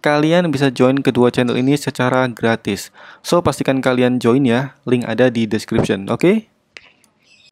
kalian bisa join kedua channel ini secara gratis. So, pastikan kalian join ya, link ada di description, oke? Okay?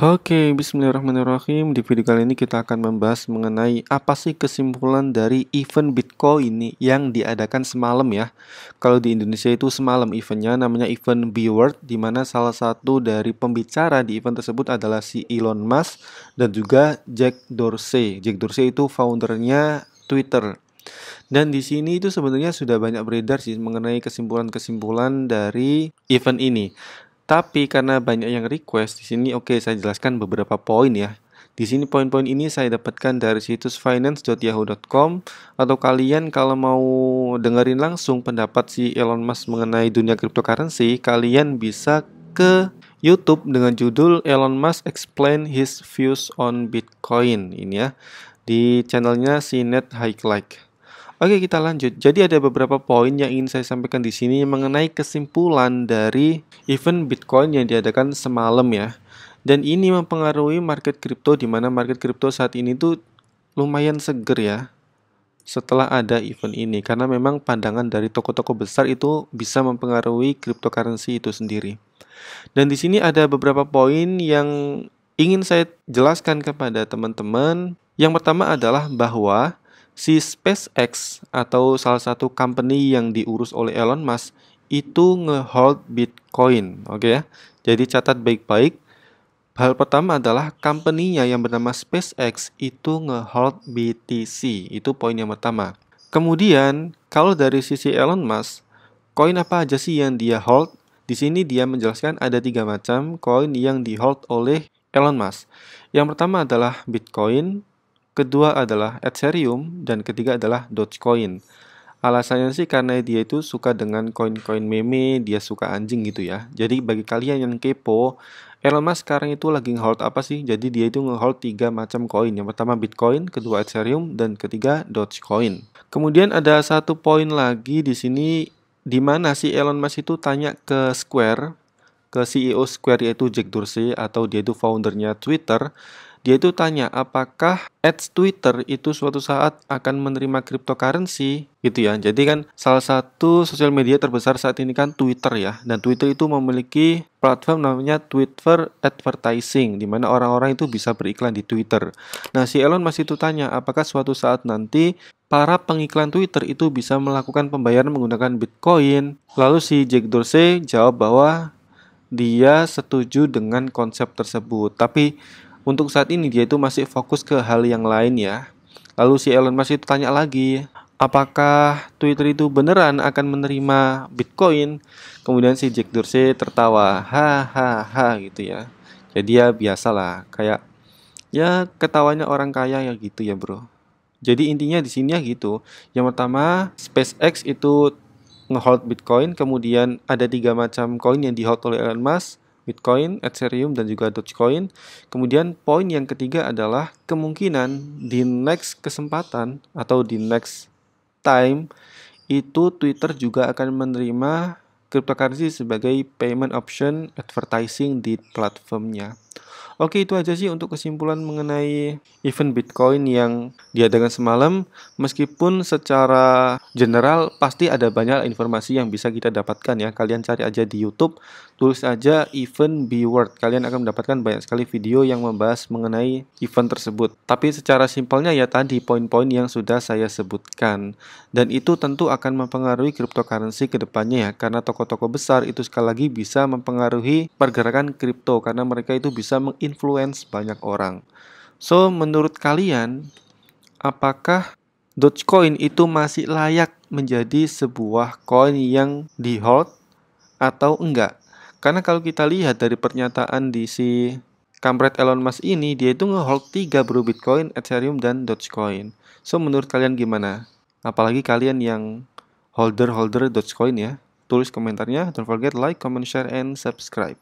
Oke, okay, bismillahirrahmanirrahim. Di video kali ini kita akan membahas mengenai apa sih kesimpulan dari event Bitcoin ini yang diadakan semalam ya. Kalau di Indonesia itu semalam eventnya namanya event B-Word di mana salah satu dari pembicara di event tersebut adalah si Elon Musk dan juga Jack Dorsey. Jack Dorsey itu foundernya Twitter. Dan di sini itu sebenarnya sudah banyak beredar sih mengenai kesimpulan-kesimpulan dari event ini. Tapi karena banyak yang request di sini, oke okay, saya jelaskan beberapa poin ya. Di sini poin-poin ini saya dapatkan dari situs finance.yahoo.com atau kalian kalau mau dengerin langsung pendapat si Elon Musk mengenai dunia cryptocurrency, kalian bisa ke YouTube dengan judul Elon Musk Explain His Views on Bitcoin ini ya di channelnya si Net Sinet Like. Oke, kita lanjut. Jadi ada beberapa poin yang ingin saya sampaikan di sini mengenai kesimpulan dari event Bitcoin yang diadakan semalam ya. Dan ini mempengaruhi market crypto di mana market crypto saat ini tuh lumayan seger ya setelah ada event ini karena memang pandangan dari toko-toko besar itu bisa mempengaruhi cryptocurrency itu sendiri. Dan di sini ada beberapa poin yang ingin saya jelaskan kepada teman-teman. Yang pertama adalah bahwa si SpaceX atau salah satu company yang diurus oleh Elon Musk itu ngehold Bitcoin, oke okay ya. Jadi catat baik-baik. Hal pertama adalah company-nya yang bernama SpaceX itu ngehold BTC. Itu poin yang pertama. Kemudian, kalau dari sisi Elon Musk, koin apa aja sih yang dia hold? Di sini dia menjelaskan ada tiga macam koin yang di hold oleh Elon Musk. Yang pertama adalah Bitcoin, kedua adalah Ethereum, dan ketiga adalah Dogecoin. Alasannya sih karena dia itu suka dengan koin-koin meme, dia suka anjing gitu ya. Jadi bagi kalian yang kepo, Elon Musk sekarang itu lagi hold apa sih? Jadi dia itu nge-hold tiga macam koin. Yang pertama Bitcoin, kedua Ethereum, dan ketiga Dogecoin. Kemudian ada satu poin lagi di sini di mana si Elon Musk itu tanya ke Square, ke CEO Square yaitu Jack Dorsey atau dia itu foundernya Twitter dia itu tanya apakah ads Twitter itu suatu saat akan menerima cryptocurrency gitu ya. Jadi kan salah satu sosial media terbesar saat ini kan Twitter ya. Dan Twitter itu memiliki platform namanya Twitter Advertising di mana orang-orang itu bisa beriklan di Twitter. Nah, si Elon masih itu tanya apakah suatu saat nanti para pengiklan Twitter itu bisa melakukan pembayaran menggunakan Bitcoin. Lalu si Jack Dorsey jawab bahwa dia setuju dengan konsep tersebut, tapi untuk saat ini dia itu masih fokus ke hal yang lain ya. Lalu si Elon Musk itu tanya lagi, apakah Twitter itu beneran akan menerima Bitcoin? Kemudian si Jack Dorsey tertawa, hahaha gitu ya. Jadi ya biasalah, kayak ya ketawanya orang kaya ya gitu ya bro. Jadi intinya di sini ya gitu. Yang pertama SpaceX itu ngehold Bitcoin, kemudian ada tiga macam koin yang dihold oleh Elon Musk. Bitcoin, Ethereum, dan juga Dogecoin. Kemudian poin yang ketiga adalah kemungkinan di next kesempatan atau di next time itu Twitter juga akan menerima cryptocurrency sebagai payment option advertising di platformnya. Oke itu aja sih untuk kesimpulan mengenai event Bitcoin yang diadakan semalam. Meskipun secara general pasti ada banyak informasi yang bisa kita dapatkan ya. Kalian cari aja di YouTube, tulis aja event B-word. Kalian akan mendapatkan banyak sekali video yang membahas mengenai event tersebut. Tapi secara simpelnya ya tadi poin-poin yang sudah saya sebutkan. Dan itu tentu akan mempengaruhi cryptocurrency ke depannya ya. Karena toko-toko besar itu sekali lagi bisa mempengaruhi pergerakan kripto karena mereka itu bisa mengin menginfluence banyak orang. So, menurut kalian, apakah Dogecoin itu masih layak menjadi sebuah koin yang di hold atau enggak? Karena kalau kita lihat dari pernyataan di si kampret Elon Musk ini, dia itu nge hold 3 bro Bitcoin, Ethereum, dan Dogecoin. So, menurut kalian gimana? Apalagi kalian yang holder-holder Dogecoin ya. Tulis komentarnya. Don't forget like, comment, share, and subscribe.